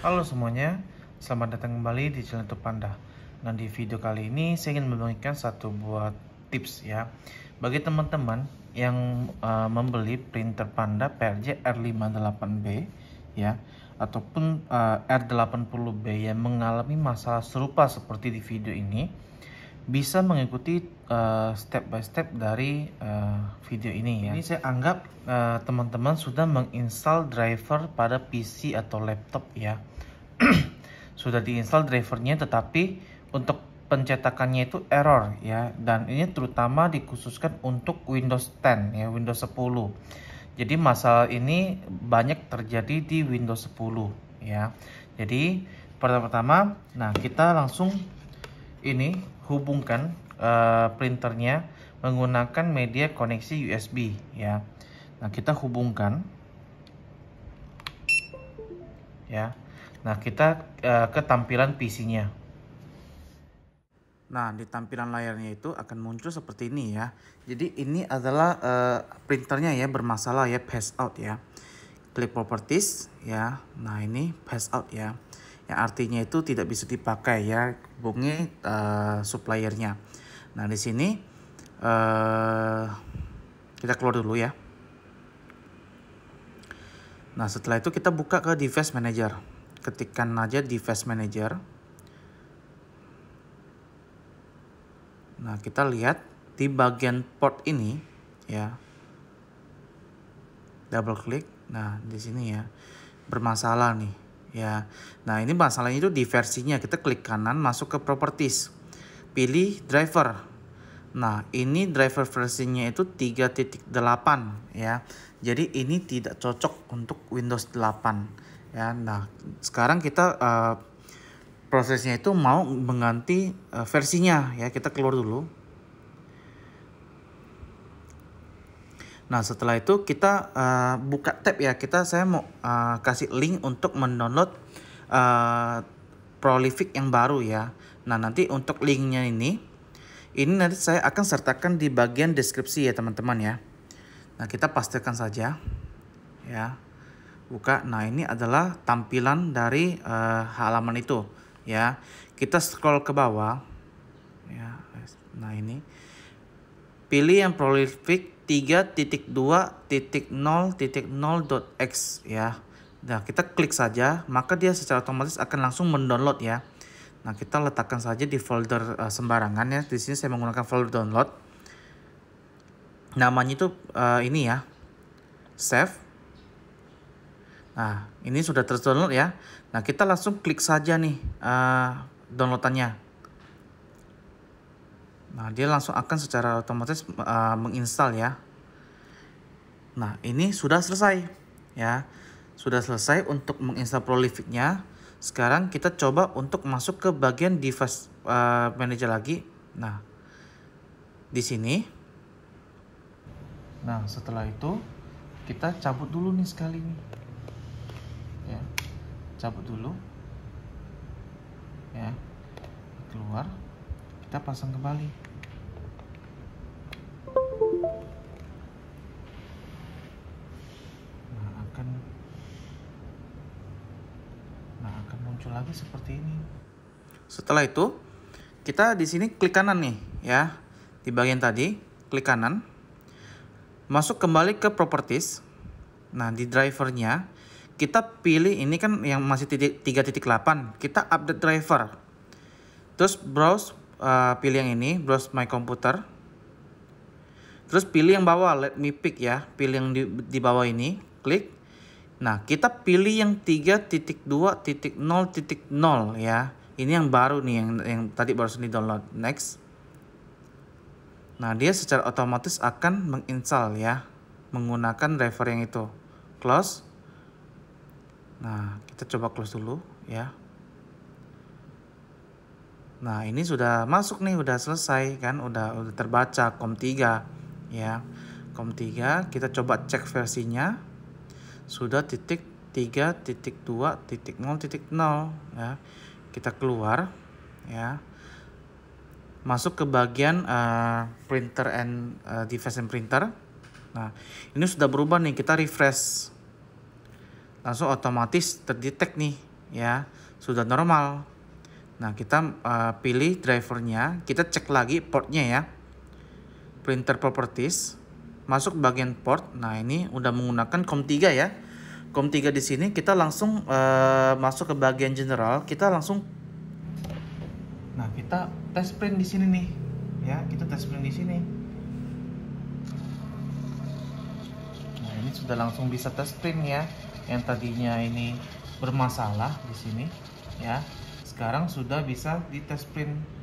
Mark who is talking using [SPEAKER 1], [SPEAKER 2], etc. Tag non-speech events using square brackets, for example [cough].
[SPEAKER 1] Halo semuanya, selamat datang kembali di channel YouTube Panda. Nah di video kali ini saya ingin memberikan satu buah tips ya bagi teman-teman yang uh, membeli printer Panda PRJ R58B ya ataupun eh, uh, R80B yang mengalami masalah serupa seperti di video ini bisa mengikuti uh, step by step dari uh, video ini ya. Ini saya anggap eh, teman-teman uh, sudah menginstal driver pada PC atau laptop ya. [clears throat] sudah diinstal drivernya tetapi untuk pencetakannya itu error ya dan ini terutama dikhususkan untuk Windows 10 ya Windows 10 jadi masalah ini banyak terjadi di Windows 10 ya jadi pertama-tama nah kita langsung ini hubungkan uh, printernya menggunakan media koneksi USB ya. Nah, kita hubungkan ya. Nah, kita uh, ke tampilan PC-nya. Nah, di tampilan layarnya itu akan muncul seperti ini ya. Jadi ini adalah uh, printernya ya bermasalah ya pass out ya. Klik properties ya. Nah, ini pass out ya yang artinya itu tidak bisa dipakai ya hubungi uh, suppliernya nah di sini uh, kita keluar dulu ya nah setelah itu kita buka ke device manager ketikkan aja device manager nah kita lihat di bagian port ini ya double klik nah di sini ya bermasalah nih ya. Nah, ini masalahnya itu di versinya. Kita klik kanan masuk ke properties. Pilih driver. Nah, ini driver versinya itu 3.8 ya. Jadi ini tidak cocok untuk Windows 8 ya. Nah, sekarang kita uh, prosesnya itu mau mengganti uh, versinya ya. Kita keluar dulu. Nah setelah itu kita uh, buka tab ya kita saya mau uh, kasih link untuk mendownload uh, prolific yang baru ya. Nah nanti untuk linknya ini ini nanti saya akan sertakan di bagian deskripsi ya teman-teman ya. Nah kita pastikan saja ya buka. Nah ini adalah tampilan dari uh, halaman itu ya. Kita scroll ke bawah ya. Nah ini pilih yang prolific 3.2.0.0.x ya. Nah, kita klik saja, maka dia secara otomatis akan langsung mendownload ya. Nah, kita letakkan saja di folder uh, sembarangan ya. Di sini saya menggunakan folder download. Namanya itu uh, ini ya. Save. Nah, ini sudah terdownload ya. Nah, kita langsung klik saja nih uh, downloadannya. Nah, dia langsung akan secara otomatis uh, menginstal ya. Nah, ini sudah selesai ya. Sudah selesai untuk menginstal Prolific-nya. Sekarang kita coba untuk masuk ke bagian device uh, manager lagi. Nah, di sini. Nah, setelah itu kita cabut dulu nih sekali ini. Ya. Cabut dulu. Ya. Keluar kita pasang kembali nah akan nah akan muncul lagi seperti ini setelah itu kita di sini klik kanan nih ya di bagian tadi klik kanan masuk kembali ke properties nah di drivernya kita pilih ini kan yang masih titik 3.8 kita update driver terus browse uh, pilih yang ini, browse my computer. Terus pilih yang bawah, let me pick ya. Pilih yang di, di bawah ini, klik. Nah, kita pilih yang 3.2.0.0 ya. Ini yang baru nih, yang, yang tadi baru di-download. Next. Nah, dia secara otomatis akan menginstall ya. Menggunakan driver yang itu. Close. Nah, kita coba close dulu ya. Nah, ini sudah masuk nih, udah selesai kan, udah udah terbaca kom 3 ya. Kom 3 kita coba cek versinya. Sudah titik titik titik titik 0 0 ya. Kita keluar ya. Masuk ke bagian uh, printer and uh, device and printer. Nah, ini sudah berubah nih, kita refresh. Langsung otomatis terdetek nih ya. Sudah normal. Nah, kita uh, pilih drivernya, kita cek lagi portnya ya. Printer properties, masuk bagian port. Nah, ini udah menggunakan COM3 ya. COM3 di sini kita langsung uh, masuk ke bagian general, kita langsung Nah, kita test print di sini nih. Ya, kita test print di sini. Nah, ini sudah langsung bisa test print ya. Yang tadinya ini bermasalah di sini ya sekarang sudah bisa di test print